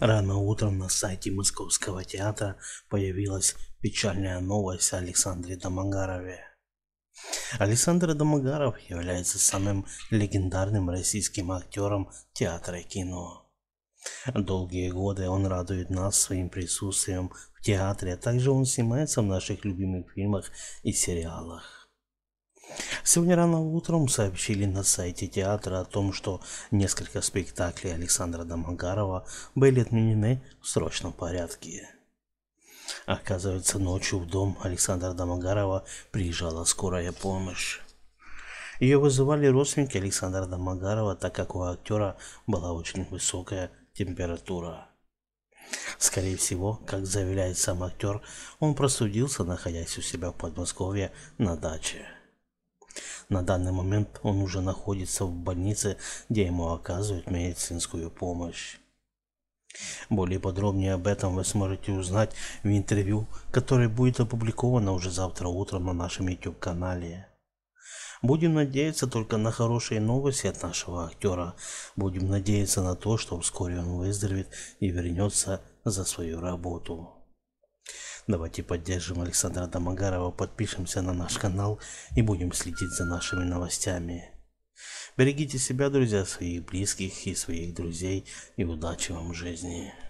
Рано утром на сайте Московского театра появилась печальная новость о Александре Домогарове. Александр Домогаров является самым легендарным российским актером театра и кино. Долгие годы он радует нас своим присутствием в театре, а также он снимается в наших любимых фильмах и сериалах. Сегодня рано утром сообщили на сайте театра о том, что несколько спектаклей Александра Домогарова были отменены в срочном порядке. Оказывается, ночью в дом Александра Домогарова приезжала скорая помощь. Ее вызывали родственники Александра Домогарова, так как у актера была очень высокая температура. Скорее всего, как заявляет сам актер, он простудился, находясь у себя в Подмосковье на даче. На данный момент он уже находится в больнице, где ему оказывают медицинскую помощь. Более подробнее об этом вы сможете узнать в интервью, которое будет опубликовано уже завтра утром на нашем YouTube-канале. Будем надеяться только на хорошие новости от нашего актера. Будем надеяться на то, что вскоре он выздоровеет и вернется за свою работу. Давайте поддержим Александра Домогарова, подпишемся на наш канал и будем следить за нашими новостями. Берегите себя, друзья, своих близких и своих друзей и удачи вам в жизни.